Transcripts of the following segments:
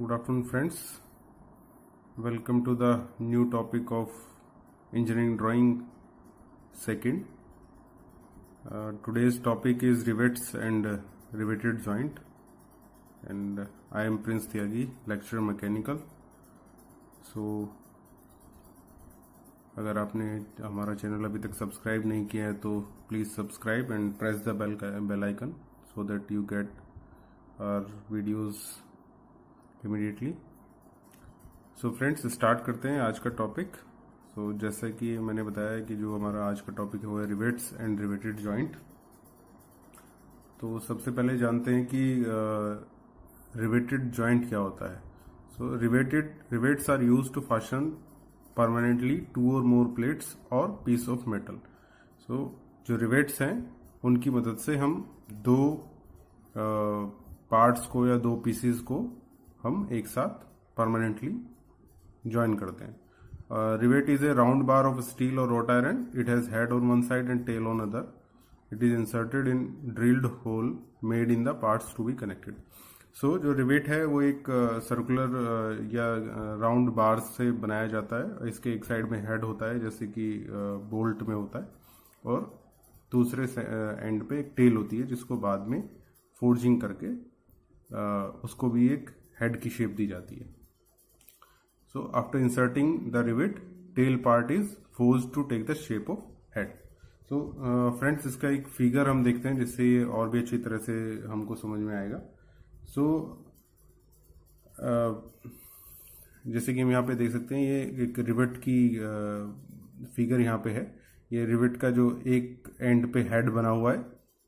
good afternoon friends welcome to the new topic of engineering drawing second uh, today's topic is rivets and uh, riveted joint and uh, i am prince tyagi lecturer mechanical so अगर आपने हमारा channel अभी तक subscribe नहीं किया है तो please subscribe and press the bell bell icon so that you get our videos immediately so friends start करते हैं आज का टॉपिक सो so, जैसा कि मैंने बताया कि जो हमारा आज का टॉपिक है वो है रिवेट्स एंड रिवेटेड जॉइंट तो सबसे पहले जानते हैं कि रिवेटेड uh, जॉइंट क्या होता है so riveted rivets are use to fasten permanently two or more plates or piece of metal so जो रिवेट्स हैं उनकी मदद से हम दो पार्ट्स uh, को या दो पीसीज को हम एक साथ परमानेंटली ज्वाइन करते हैं rivet is a round bar of steel or wrought iron it has head on one side and tail on other it is inserted in drilled hole made in the parts to be connected so जो rivet है वो एक circular uh, uh, या round uh, bar से बनाया जाता है इसके एक साइड में हेड होता है जैसे कि बोल्ट uh, में होता है और दूसरे एंड uh, पे एक टेल होती है जिसको बाद में फोर्जिंग करके uh, उसको भी एक हेड की शेप दी जाती है so after inserting the rivet tail part is forged to take the shape of head so friends इसका एक फिगर हम देखते हैं जिससे ये और भी अच्छी तरह से हमको समझ में आएगा सो so, uh, जैसे कि हम यहाँ पे देख सकते हैं ये एक रिविट की फिगर uh, यहाँ पे है ये रिविट का जो एक एंड पे हेड बना हुआ है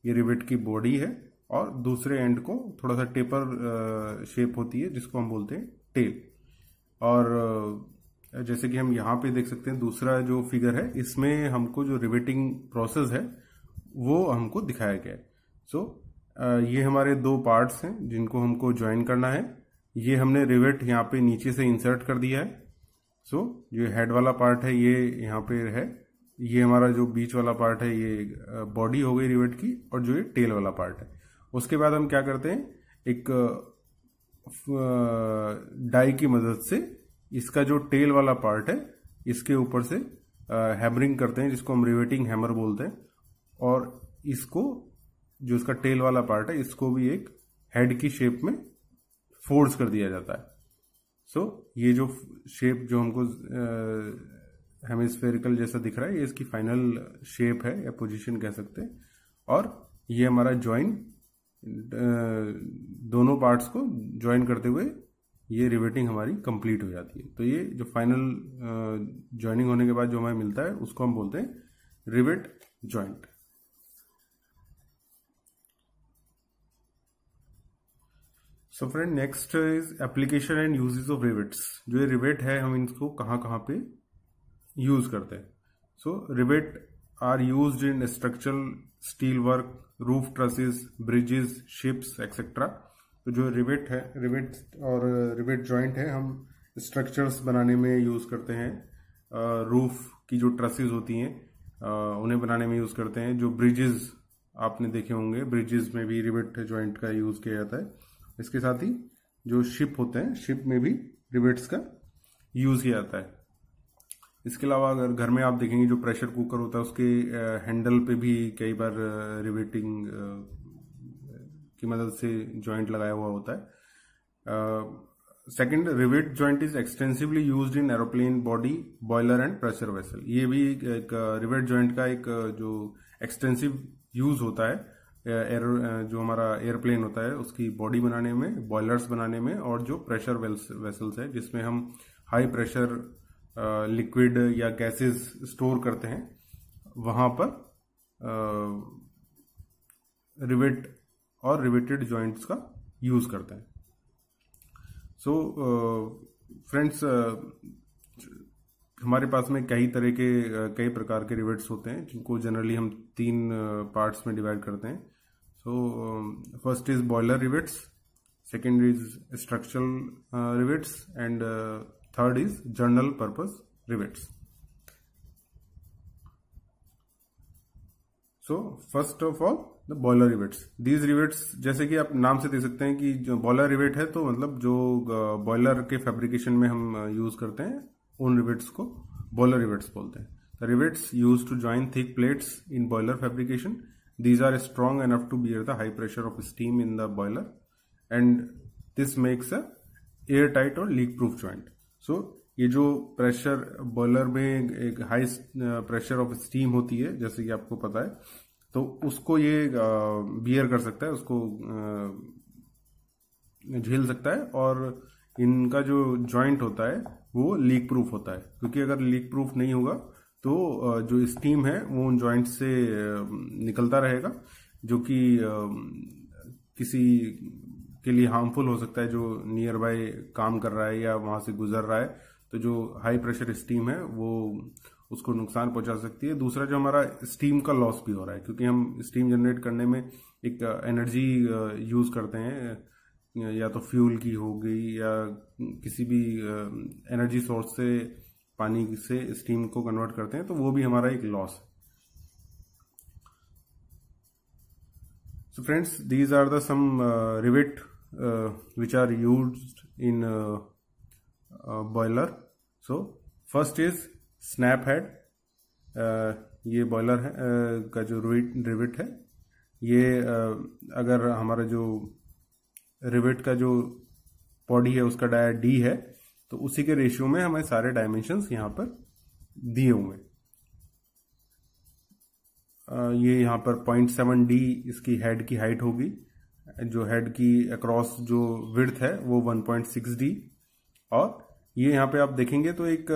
ये रिविट की बॉडी है और दूसरे एंड को थोड़ा सा टेपर शेप होती है जिसको हम बोलते हैं टेल और जैसे कि हम यहाँ पे देख सकते हैं दूसरा जो फिगर है इसमें हमको जो रिवेटिंग प्रोसेस है वो हमको दिखाया गया है सो so, ये हमारे दो पार्ट्स हैं जिनको हमको ज्वाइन करना है ये हमने रिवेट यहाँ पे नीचे से इंसर्ट कर दिया है सो so, जो हेड वाला पार्ट है ये यहाँ पे है ये हमारा जो बीच वाला पार्ट है ये बॉडी हो गई रिवेट की और जो ये टेल वाला पार्ट है उसके बाद हम क्या करते हैं एक डाई की मदद से इसका जो टेल वाला पार्ट है इसके ऊपर से हैमरिंग करते हैं जिसको हम रिवेटिंग हैमर बोलते हैं और इसको जो इसका टेल वाला पार्ट है इसको भी एक हेड की शेप में फोर्स कर दिया जाता है सो so, ये जो शेप जो हमको हेमिस्फेरिकल जैसा दिख रहा है ये इसकी फाइनल शेप है या पोजीशन कह सकते हैं और ये हमारा ज्वाइन दोनों पार्ट्स को ज्वाइन करते हुए ये रिवेटिंग हमारी कंप्लीट हो जाती है तो ये जो फाइनल ज्वाइनिंग होने के बाद जो हमें मिलता है उसको हम बोलते हैं rivet joint so friend next is application and usages of rivets जो ये रिवेट है हम इनको कहाँ कहाँ पे यूज करते हैं so rivet are use in structural steel work roof trusses bridges ships etcetera तो जो रिवेट है रिवेट और रिवेट जॉइंट है हम स्ट्रक्चर्स बनाने में यूज़ करते हैं रूफ की जो ट्रसेस होती हैं उन्हें बनाने में यूज़ करते हैं जो ब्रिजेस आपने देखे होंगे ब्रिजेस में भी रिवेट जॉइंट का यूज़ किया जाता है इसके साथ ही जो शिप होते हैं शिप में भी रिवेट्स का यूज़ किया जाता है इसके अलावा अगर घर में आप देखेंगे जो प्रेशर कुकर होता है उसके हैंडल पे भी कई बार रिवेटिंग की मदद से जॉइंट लगाया हुआ होता है second rivet joint is extensively used in aeroplane body boiler and pressure vessel ये भी एक रिवेट जॉइंट का एक जो एक्सटेंसिव यूज होता है एयर जो हमारा एयरप्लेन होता है उसकी बॉडी बनाने में बॉयलर्स बनाने में और जो प्रेशर वेसल्स है जिसमें हम हाई प्रेशर लिक्विड या गैसेस स्टोर करते हैं वहां पर रिवेट और रिवेटेड जॉइंट्स का यूज़ करते हैं सो फ्रेंड्स हमारे पास में कई तरह के कई प्रकार के रिवेट्स होते हैं जिनको जनरली हम तीन पार्ट्स में डिवाइड करते हैं so first is boiler rivets second is structural rivets and third is general purpose rivets so first of all the boiler rivets these rivets जैसे कि आप नाम से दे सकते हैं कि जो बॉयलर रिवेट है तो मतलब जो बॉयलर के फेब्रिकेशन में हम यूज करते हैं उन रिवेट्स को बॉयलर रिवेट्स बोलते हैं the rivets use to join thick plates in boiler fabrication these are strong enough to bear the high pressure of steam in the boiler and this makes a air tight or leak proof joint so so, ये जो pressure boiler में एक high pressure of steam होती है जैसे कि आपको पता है तो उसको ये बियर uh, कर सकता है उसको uh, झेल सकता है और इनका जो जॉइंट होता है वो लीक प्रूफ होता है क्योंकि अगर लीक प्रूफ नहीं होगा तो uh, जो स्टीम है वो उन जॉइंट से निकलता रहेगा जो कि किसी के लिए हार्मफुल हो सकता है जो नियर बाय काम कर रहा है या वहाँ से गुजर रहा है तो जो हाई प्रेशर स्टीम है वो उसको नुकसान पहुंचा सकती है दूसरा जो हमारा स्टीम का लॉस भी हो रहा है क्योंकि हम स्टीम जनरेट करने में एक एनर्जी uh, यूज uh, करते हैं या तो फ्यूल की हो गई या किसी भी एनर्जी uh, सोर्स से पानी से स्टीम को कन्वर्ट करते हैं तो वो भी हमारा एक लॉस है so friends these are the some uh, which are used in uh, uh, boiler so first is snap head uh, ये बॉयलर है का जो रिविट है ये अगर हमारा जो रिविट का जो बॉडी है उसका डाया डी है तो उसी के रेशियो में हमें सारे डायमेंशंस यहाँ पर दिए हुए ये यहाँ पर पॉइंट सेवन डी इसकी हेड की हाइट होगी जो हेड की अक्रॉस जो विड्थ है वो 1.6 डी और ये यहाँ पे आप देखेंगे तो एक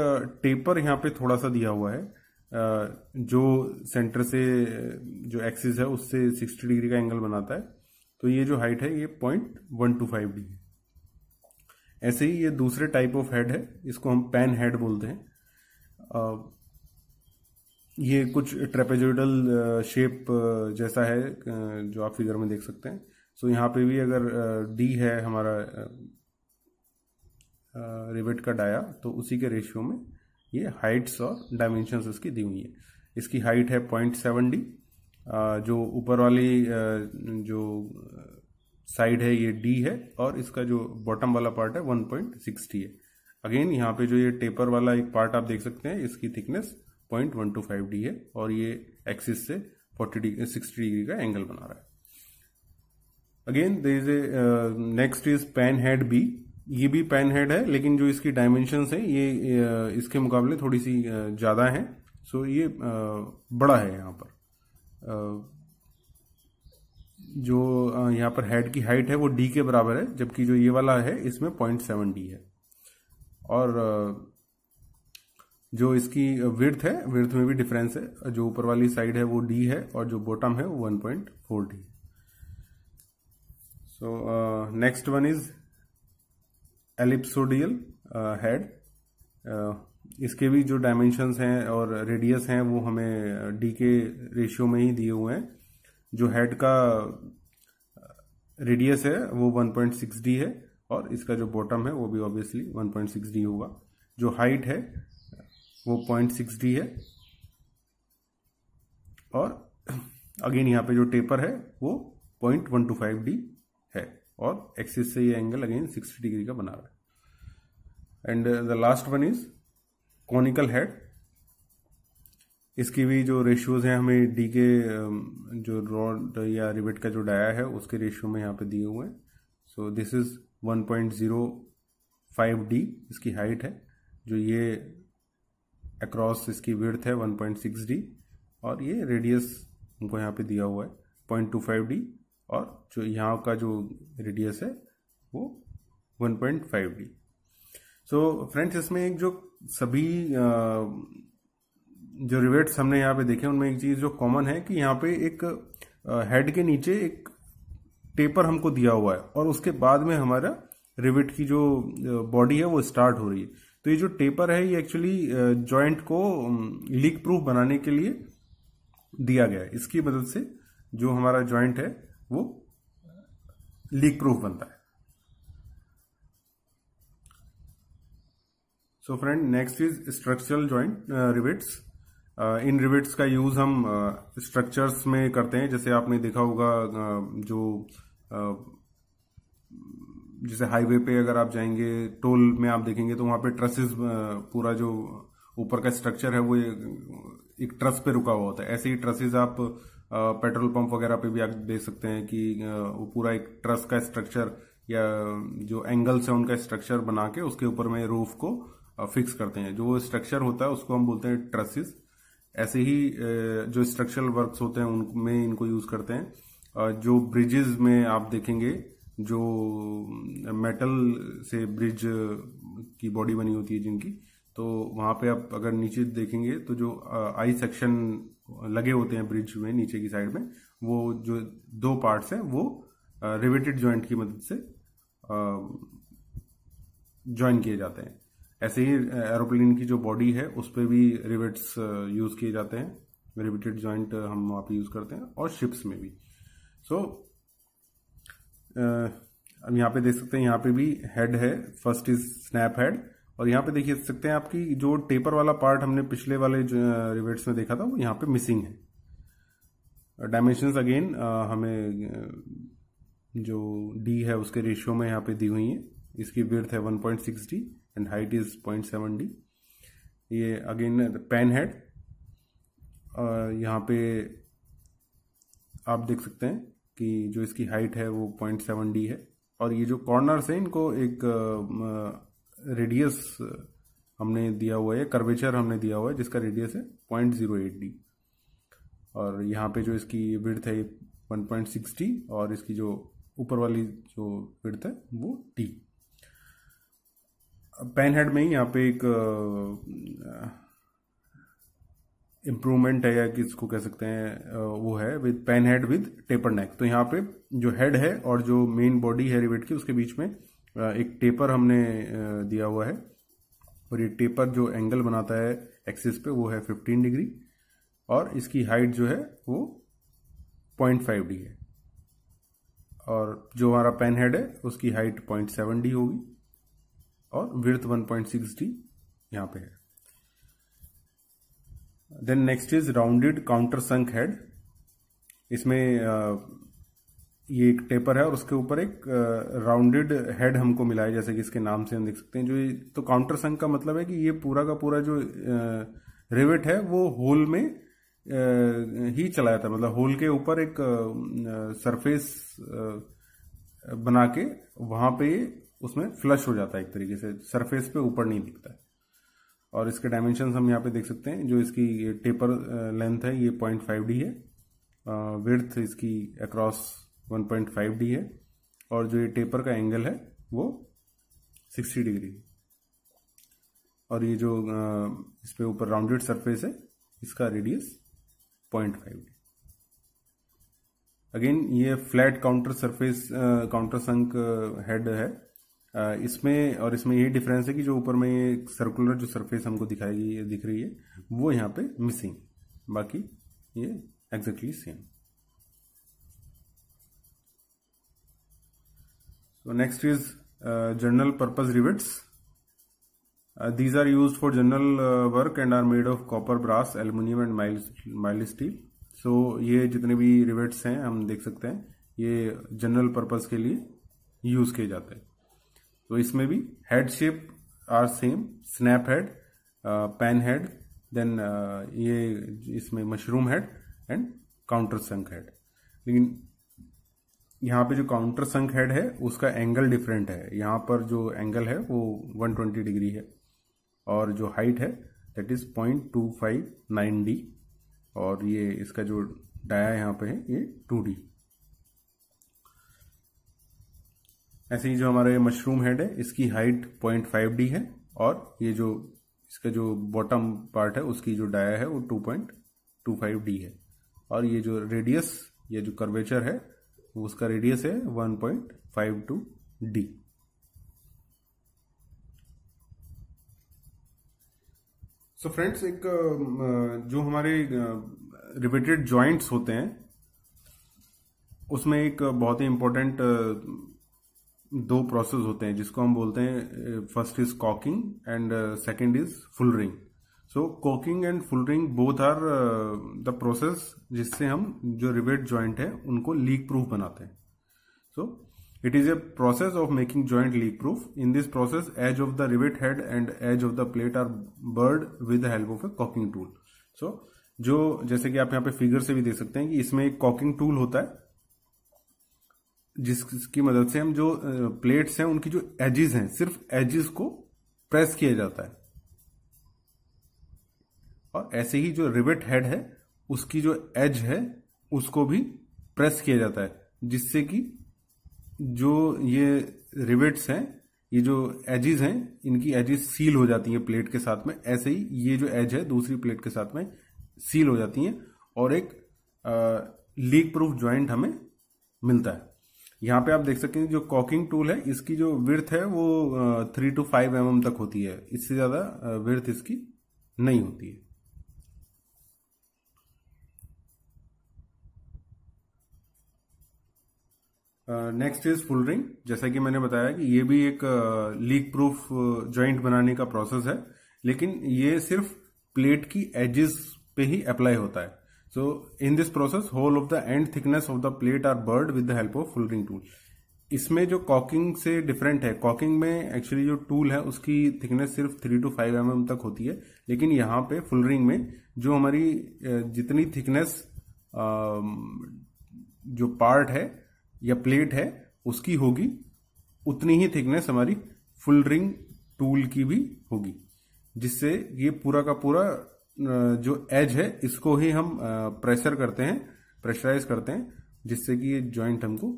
टेपर uh, यहाँ पे थोड़ा सा दिया हुआ है uh, जो सेंटर से uh, जो एक्सिस है उससे 60 डिग्री का एंगल बनाता है तो ये जो हाइट है ये point one two five D है ऐसे ही ये दूसरे टाइप ऑफ हेड है इसको हम पैन हेड बोलते हैं ये कुछ ट्रेपेजोइडल शेप जैसा है जो आप फिगर में देख सकते हैं सो so, यहाँ पे भी अगर डी है हमारा रिवेट का डाया तो उसी के रेशियो में ये हाइट्स और डायमेंशंस इसकी दी हुई है इसकी हाइट है पॉइंट सेवन डी जो ऊपर वाली जो साइड है ये डी है और इसका जो बॉटम वाला पार्ट है वन पॉइंट सिक्स डी है अगेन यहाँ पे जो ये टेपर वाला एक पार्ट आप देख सकते हैं इसकी thickness point one two five D है और ये एक्सिस से फोर्टी डिग्री सिक्सटी डिग्री का एंगल बना रहा है again they is a next is pan head B ये भी पैन हेड है लेकिन जो इसकी डायमेंशन है ये uh, इसके मुकाबले थोड़ी सी uh, ज़्यादा है सो ये uh, बड़ा है यहां पर जो यहां पर हेड की हाइट है वो डी के बराबर है जबकि जो ये वाला है इसमें पॉइंट सेवन डी है और जो इसकी विर्थ है विर्थ में भी डिफरेंस है जो ऊपर वाली साइड है वो डी है और जो बॉटम है वो वन पॉइंट फोर डी है so uh, next one is ellipsoidal head uh, uh, इसके भी जो डायमेंशन हैं और रेडियस हैं वो हमें डी के रेशियो में ही दिए हुए हैं जो हेड का रेडियस है वो 1.6 डी है और इसका जो बॉटम है वो भी ऑब्वियसली 1.6 डी होगा जो हाइट है वो 0.6 डी है और अगेन यहाँ पे जो टेपर है वो 0.125 डी और एक्सिस से ये एंगल अगेन 60 डिग्री का बना रहा है and the last one is conical head इसकी भी जो रेशियोज हैं हमें डी के um, जो रॉड या रिबेट का जो डाया है उसके रेशियो में यहाँ पे दिए हुए हैं सो दिस इज 1.05 डी इसकी हाइट है जो ये अक्रॉस इसकी विर्थ है 1.6 डी और ये रेडियस हमको यहाँ पे दिया हुआ है 0.25 डी और जो यहाँ का जो रेडियस है वो 1.5 point five D so friends इसमें एक जो सभी जो रिवेट्स हमने यहाँ पे देखे उनमें एक चीज़ जो कॉमन है कि यहाँ पे एक हेड के नीचे एक टेपर हमको दिया हुआ है और उसके बाद में हमारा रिवेट की जो बॉडी है वो स्टार्ट हो रही है तो ये जो टेपर है ये एक्चुअली जॉइंट को लीक प्रूफ बनाने के लिए दिया गया है इसकी मदद से जो हमारा जॉइंट है वो लीक प्रूफ बनता है so friend next is structural joint rivets इन रिवेट्स का यूज हम स्ट्रक्चर्स uh, में करते हैं जैसे आपने देखा होगा uh, जो uh, जैसे हाईवे पे अगर आप जाएंगे टोल में आप देखेंगे तो वहां पे ट्रसेस uh, पूरा जो ऊपर का स्ट्रक्चर है वो एक ट्रस पे रुका हुआ होता है ऐसे ही ट्रसेस आप पेट्रोल पंप वगैरह पे भी आप देख सकते हैं कि वो पूरा एक ट्रस का स्ट्रक्चर या जो एंगल्स है उनका स्ट्रक्चर बना के उसके ऊपर में रूफ को फिक्स करते हैं जो स्ट्रक्चर होता है उसको हम बोलते हैं ट्रसिस ऐसे ही जो स्ट्रक्चरल वर्क्स होते हैं उनमें इनको यूज करते हैं जो ब्रिजेज में आप देखेंगे जो मेटल से ब्रिज की बॉडी बनी होती है जिनकी तो वहां पे आप अगर नीचे देखेंगे तो जो आई सेक्शन लगे होते हैं ब्रिज में नीचे की साइड में वो जो दो पार्ट्स हैं वो रिवेटेड जॉइंट की मदद से ज्वाइन किए जाते हैं ऐसे ही एरोप्लेन की जो बॉडी है उस पर भी रिवेट्स यूज़ किए जाते हैं रिवेटेड जॉइंट हम वहाँ पे यूज़ करते हैं और शिप्स में भी सो so, अब यहाँ पे देख सकते हैं यहाँ पे भी हेड है फर्स्ट इज स्नैप हेड और यहाँ पे देखिए सकते हैं आपकी जो टेपर वाला पार्ट हमने पिछले वाले रिवेट्स में देखा था वो यहाँ पे मिसिंग है डायमेंशंस अगेन हमें जो डी है उसके रेशियो में यहाँ पे दी हुई है इसकी विर्थ है 1.6 D and height is seven D ये अगेन पेन हेड यहाँ पे आप देख सकते हैं कि जो इसकी हाइट है वो सेवन डी है और ये जो कॉर्नर्स हैं इनको एक आ, रेडियस uh, हमने दिया हुआ है कर्वेचर हमने दिया हुआ है जिसका रेडियस है पॉइंट जीरो एट डी और यहाँ पे जो इसकी विड्थ है वन पॉइंट सिक्स डी और इसकी जो ऊपर वाली जो विड्थ है वो टी पेन हेड में ही यहाँ पे एक इम्प्रूवमेंट uh, है या कि इसको कह सकते हैं uh, वो है with pan head with taper neck तो यहाँ पे जो हेड है और जो मेन बॉडी है रिवेट की उसके बीच में एक टेपर हमने दिया हुआ है और ये टेपर जो एंगल बनाता है एक्सिस पे वो है 15 डिग्री और इसकी हाइट जो है वो 0.5 डी है और जो हमारा पेन हेड है उसकी हाइट 0.7 डी होगी और विर्थ 1.6 डी यहाँ पे है then next is rounded counter sunk head इसमें ये एक टेपर है और उसके ऊपर एक राउंडेड हेड हमको मिला है जैसे कि इसके नाम से हम देख सकते हैं जो ये तो काउंटर संघ का मतलब है कि ये पूरा का पूरा जो रिवेट है वो होल में ही चलाया था मतलब होल के ऊपर एक सरफेस बना के वहां पे उसमें फ्लश हो जाता है एक तरीके से सरफेस पे ऊपर नहीं दिखता है और इसके डायमेंशन हम यहाँ पे देख सकते हैं जो इसकी टेपर लेंथ है ये पॉइंट फाइव डी है विर्थ इसकी अक्रॉस 1.5 डी है और जो ये टेपर का एंगल है वो 60 डिग्री और ये जो इस पर ऊपर राउंडेड सरफेस है इसका रेडियस 0.5 डी अगेन ये फ्लैट काउंटर सरफेस काउंटर संक हेड है इसमें और इसमें ये डिफरेंस है कि जो ऊपर में ये सर्कुलर जो सरफेस हमको दिखाई दिख रही है वो यहाँ पे मिसिंग बाकी ये exactly same So next is uh, general purpose rivets. Uh, these are used for general uh, work and are made of copper, brass, aluminium and mild, mild steel. So so, ये जितने भी rivets हैं हम देख सकते हैं ये general purpose के लिए यूज किए जाते हैं तो इसमें भी head shape are same snap head pan head then ये इसमें mushroom head and counter sunk head लेकिन यहाँ पे जो काउंटर संक हेड है उसका एंगल डिफरेंट है यहाँ पर जो एंगल है वो 120 डिग्री है और जो हाइट है that is point two five nine D और ये इसका जो डाया यहाँ पे है ये टू डी ऐसे ही जो हमारा मशरूम हेड है इसकी हाइट पॉइंट फाइव डी है और ये जो इसका जो बॉटम पार्ट है उसकी जो डाया है वो two point two five D है और ये जो रेडियस ये जो कर्वेचर है उसका रेडियस है 1.52 डी सो फ्रेंड्स एक um, uh, जो हमारे रिवेटेड uh, जॉइंट्स होते हैं उसमें एक बहुत ही इंपॉर्टेंट uh, दो प्रोसेस होते हैं जिसको हम बोलते हैं first is caulking and second is fullering so caulking and fullering both are the process जिससे हम जो रिवेट ज्वाइंट है उनको लीक प्रूफ बनाते हैं so it is a process of making joint leak proof in this process edge of the rivet head and edge of the plate are burred with help of a caulking tool so जो जैसे कि आप यहाँ पे figure से भी देख सकते हैं कि इसमें एक कॉकिंग टूल होता है जिसकी मदद से हम जो प्लेट्स uh, हैं उनकी जो एजिस हैं सिर्फ एजिस को प्रेस किया जाता है और ऐसे ही जो रिवेट हेड है उसकी जो एज है उसको भी प्रेस किया जाता है जिससे कि जो ये रिवेट्स हैं ये जो एजिज हैं इनकी एजिज सील हो जाती हैं प्लेट के साथ में ऐसे ही ये जो एज है दूसरी प्लेट के साथ में सील हो जाती हैं और एक लीक प्रूफ ज्वाइंट हमें मिलता है यहाँ पे आप देख सकते हैं जो कॉकिंग टूल है इसकी जो विर्थ है वो थ्री टू फाइव एम तक होती है इससे ज़्यादा विर्थ इसकी नहीं होती है नेक्स्ट इज फुल रिंग जैसा कि मैंने बताया कि ये भी एक लीक प्रूफ ज्वाइंट बनाने का प्रोसेस है लेकिन ये सिर्फ प्लेट की एजेस पे ही अप्लाई होता है so in this process whole of the end thickness of the plate are burred with the help of fullering tool इसमें जो कॉकिंग से डिफरेंट है कॉकिंग में एक्चुअली जो टूल है उसकी थिकनेस सिर्फ थ्री टू फाइव एम तक होती है लेकिन यहाँ पे फुल रिंग में जो हमारी जितनी थिकनेस जो पार्ट है या प्लेट है उसकी होगी उतनी ही थिकनेस हमारी फुल रिंग टूल की भी होगी जिससे ये पूरा का पूरा जो एज है इसको ही हम प्रेशर करते हैं प्रेशराइज करते हैं जिससे कि ये जॉइंट हमको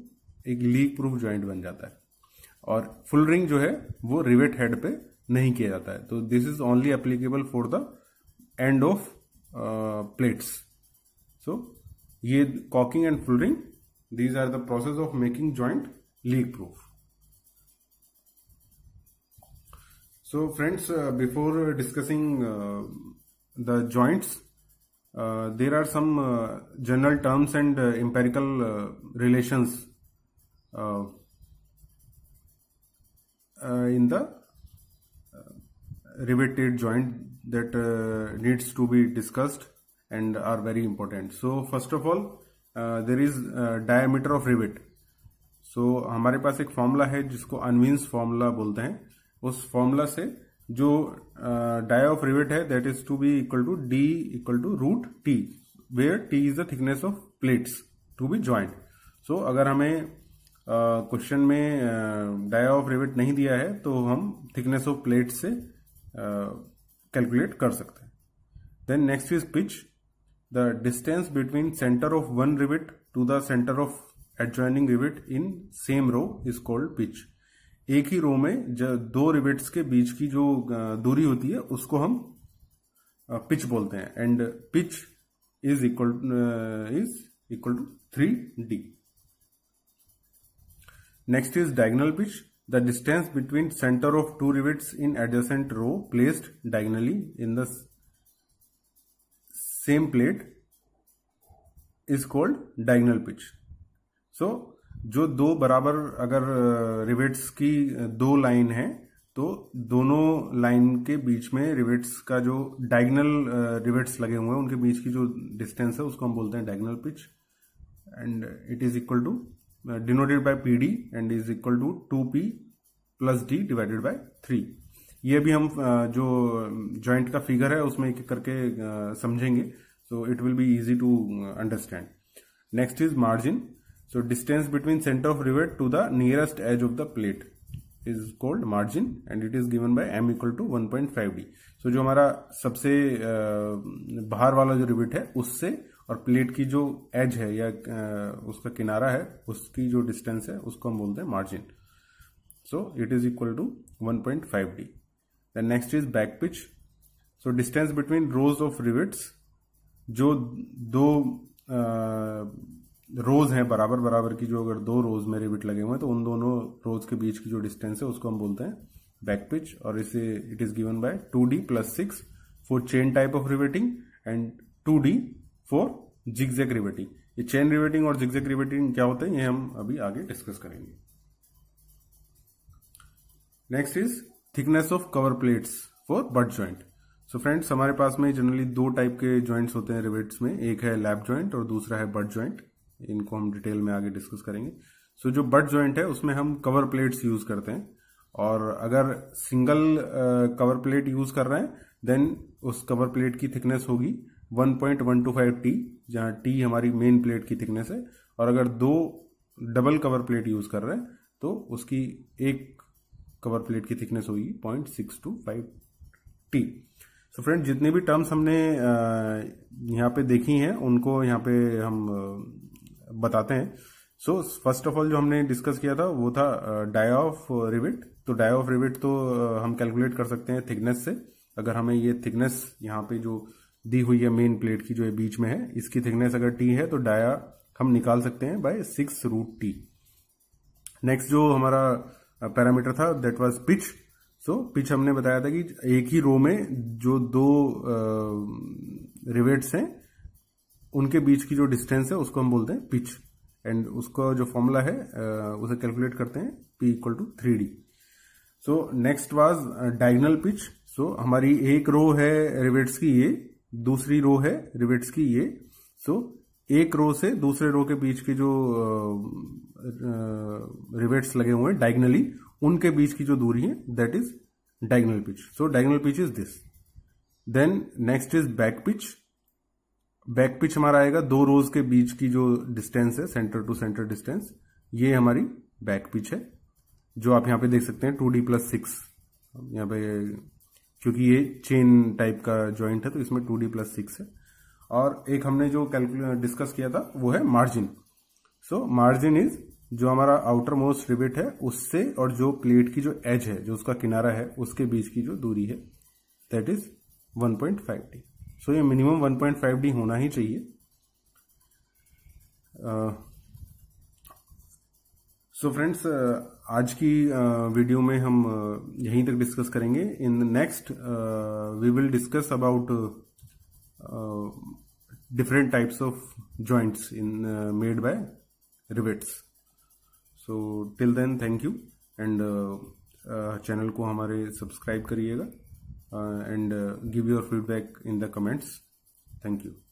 एक लीक प्रूफ जॉइंट बन जाता है और फुल रिंग जो है वो रिवेट हेड पे नहीं किया जाता है तो this is only applicable for the end of plates so ये caulking and fullering These are the process of making joint leak proof. So friends, uh, before uh, discussing uh, the joints, uh, there are some uh, general terms and uh, empirical relations in the riveted joint that needs to be discussed and are very important. So first of all, there is diameter of rivet so हमारे पास एक formula है जिसको अनविंस formula बोलते हैं उस formula से जो डाय ऑफ रिवेट है that is to be equal to D equal to root T where T is the thickness of plates to be joint so अगर हमें क्वेश्चन uh, में डाया ऑफ रिवेट नहीं दिया है तो हम थिकनेस ऑफ प्लेट से कैलकुलेट uh, कर सकते हैं then next is pitch the distance between center of one rivet to the center of adjoining rivet in same row is called pitch एक ही रो में दो रिवेट्स के बीच की जो दूरी होती है उसको हम पिच बोलते हैं and pitch is equal is equal to three D next is diagonal pitch the distance between centre of two rivets in adjacent row placed diagonally in the same plate is called diagonal pitch. So जो दो बराबर अगर rivets की दो line है तो दोनों line के बीच में रिवेट्स का जो डायगनल रिवेट्स लगे हुए हैं उनके बीच की जो डिस्टेंस है उसको हम बोलते हैं diagonal pitch and it is equal to denoted by P D and is equal to two P plus D divided by three ये भी हम जो जॉइंट का फिगर है उसमें एक करके समझेंगे so it will be easy to understand next is margin so distance between centre of rivet to the nearest edge of the plate is called margin and it is given by M equal to one point five D so जो हमारा सबसे बाहर वाला जो rivet है उससे और plate की जो एज है या उसका किनारा है उसकी जो डिस्टेंस है उसको हम बोलते हैं margin so it is equal to one point five D then next is back pitch so distance between rows of rivets जो दो रोज हैं बराबर बराबर की जो अगर दो रोज में रिविट लगे हुए हैं तो उन दोनों रोज के बीच की जो डिस्टेंस है उसको हम बोलते हैं बैक पिच और इसे it is given by two D plus six for chain type of riveting and two D for zigzag riveting ये चेन रिवेटिंग और जिग्जेक रिवेटिंग क्या होते हैं ये हम अभी आगे डिस्कस करेंगे next is thickness of cover plates for butt joint so friends हमारे पास में जनरली दो टाइप के ज्वाइंट्स होते हैं रिवेट्स में एक है लैप ज्वाइंट और दूसरा है बट ज्वाइंट इनको हम डिटेल में आगे डिस्कस करेंगे सो so, जो बट ज्वाइंट है उसमें हम कवर प्लेट्स यूज करते हैं और अगर सिंगल कवर प्लेट यूज कर रहे हैं देन उस कवर प्लेट की थिकनेस होगी 1.125 टी जहां टी हमारी मेन प्लेट की थिकनेस है और अगर दो डबल कवर प्लेट यूज कर रहे हैं तो उसकी एक कवर प्लेट की थिकनेस होगी point six two five T so friend जितनी भी टर्म्स हमने यहाँ पे देखी हैं उनको यहाँ पे हम बताते हैं सो फर्स्ट ऑफ ऑल जो हमने डिस्कस किया था वो था डाया ऑफ रिविट तो डाया ऑफ रिविट तो हम कैलकुलेट कर सकते हैं थिकनेस से अगर हमें ये थिकनेस यहाँ पे जो दी हुई है मेन प्लेट की जो ये बीच में है इसकी थिकनेस अगर टी है तो डाया हम निकाल सकते हैं by six root T next जो हमारा पैरामीटर था that was pitch so pitch हमने बताया था कि एक ही रो में जो दो रिवेट्स हैं उनके बीच की जो डिस्टेंस है उसको हम बोलते हैं पिच एंड उसका जो फॉर्मूला है उसे कैलकुलेट करते हैं P equal to three D so next was diagonal pitch so हमारी एक रो है रिवेट्स की ये दूसरी रो है रिवेट्स की ये सो एक रो से दूसरे रो के बीच की जो रिवेट्स लगे हुए हैं डायगनली उनके बीच की जो दूरी है that is diagonal pitch so diagonal pitch is this then next is back pitch back pitch हमारा आएगा दो रोज के बीच की जो डिस्टेंस है सेंटर टू सेंटर डिस्टेंस ये हमारी बैक पिच है जो आप यहाँ पे देख सकते हैं टू डी प्लस सिक्स यहाँ पे क्योंकि ये चेन टाइप का ज्वाइंट है तो इसमें टू डी प्लस सिक्स है और एक हमने जो कैलकुलेट डिस्कस किया था वो है मार्जिन सो मार्जिन इज जो हमारा आउटर मोस्ट रिबिट है उससे और जो प्लेट की जो एज है जो उसका किनारा है उसके बीच की जो दूरी है that is 1.5 point D so ये मिनिमम 1.5 डी होना ही चाहिए so uh, friends so uh, आज की वीडियो में हम यहीं तक डिस्कस करेंगे in next we will discuss about Uh, different types of joints in uh, made by rivets so till then thank you and uh, channel ko hamare subscribe kariyega uh, and give your feedback in the comments thank you